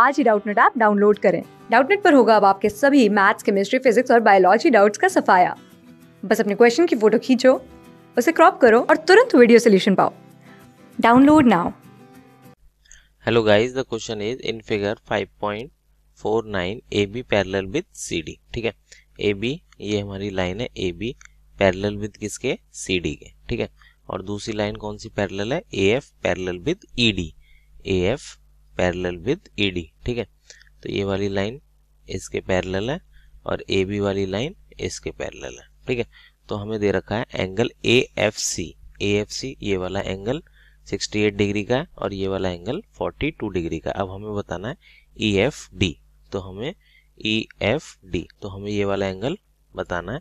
आज ही Doubtnut app download करें डाउटनेट पर होगा अब आपके सभी मैथ्स केमिस्ट्री फिजिक्स और बायोलॉजी डाउट्स का सफाया बस अपने क्वेश्चन की फोटो खींचो उसे क्रॉप करो और तुरंत वीडियो सोल्यूशन पाओ download now hello guys the question is in figure 5.49 AB parallel with CD ठीक है एबी ये हमारी लाइन है एबी पैरेलल विद किसके सीडी के ठीक है और दूसरी लाइन कौन सी पैरेलल है AF parallel with ED AF parallel with A D ठीक है तो ये वाली लाइन इसके पैरेलल है और ए बी वाली लाइन इसके पैरेलल है ठीक है तो हमें दे रखा है angle A F C A F C ये वाला एंगल 68 डिग्री का है और ये वाला एंगल 42 डिग्री का अब हमें बताना है ई एफ डी तो हमें ई एफ डी तो हमें ये वाला एंगल बताना है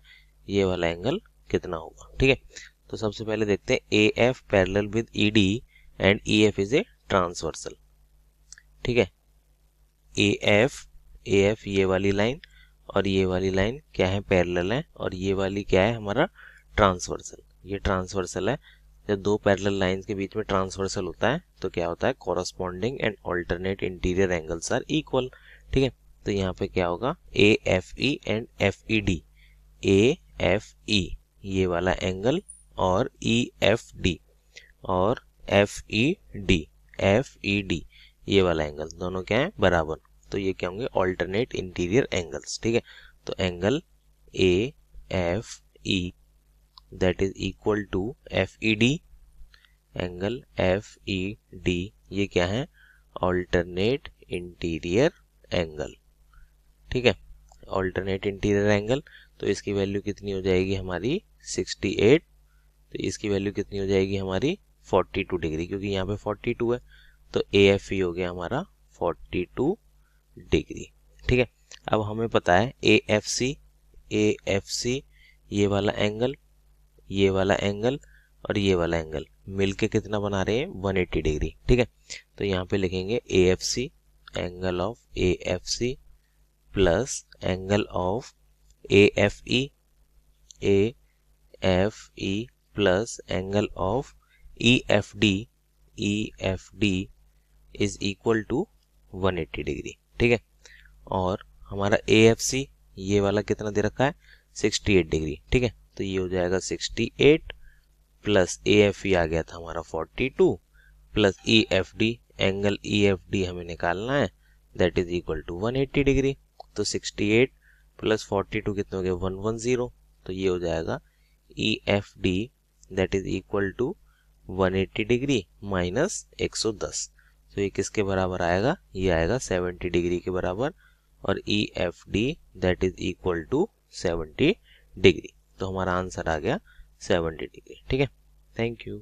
ये वाला एंगल कितना होगा ठीक है तो सबसे पहले देखते हैं A F parallel with E D and E F is a transversal ठीक है ए एफ ए एफ ये वाली लाइन और ये वाली लाइन क्या है पैरेलल है और ये वाली क्या है हमारा ट्रांसवर्सल ये ट्रांसवर्सल है जब दो पैरेलल लाइंस के बीच में ट्रांसवर्सल होता है तो क्या होता है corresponding and alternate interior angles are equal ठीक है तो यहाँ पे क्या होगा A F E and F E D A F E ये वाला एंगल और ई एफ डी और F E D F E D ये वाला एंगल दोनों क्या है बराबर तो ये क्या होंगे ऑल्टरनेट इंटीरियर एंगल्स ठीक है तो angle A F E that is equal to F E D angle F E D ये क्या है ऑल्टरनेट इंटीरियर एंगल ठीक है ऑल्टरनेट इंटीरियर एंगल तो इसकी वैल्यू कितनी हो जाएगी हमारी 68 तो इसकी वैल्यू कितनी हो जाएगी हमारी 42 डिग्री क्योंकि यहाँ पे 42 है तो ए एफ ई हो गया हमारा 42 डिग्री ठीक है अब हमें पता है ए F C A F C ये वाला एंगल ये वाला एंगल और ये वाला एंगल मिलके कितना बना रहे हैं 180 डिग्री ठीक है तो यहाँ पे लिखेंगे A F C angle of A F C plus angle of A F E A F E plus angle of E F D E F D is equal to 180 degree ठीक है और हमारा ए ये वाला कितना दे रखा है 68 डिग्री ठीक है तो ये हो जाएगा 68 प्लस ए आ गया था हमारा 42 plus E F D angle E F D हमें निकालना है that is equal to 180 degree तो 68 प्लस 42 कितने हो वन 110 तो ये हो जाएगा E F D that is equal to 180 degree minus 110 तो ये किसके बराबर आएगा ये आएगा 70 डिग्री के बराबर और E F D that is equal to 70 degree तो हमारा आंसर आ गया 70 डिग्री ठीक है थैंक यू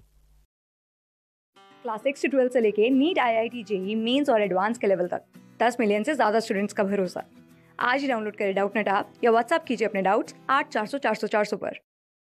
क्लास सिक्स से ट्वेल्थ से लेके NEET I I T JEE mains और एडवांस के लेवल तक दस मिलियन से ज़्यादा स्टूडेंट्स का भरोसा आज ही डाउनलोड करें डाउट नेट आप या व्हाट्सअप कीजिए अपने डाउट्स आठ चार सौ चार सौ चार सौ पर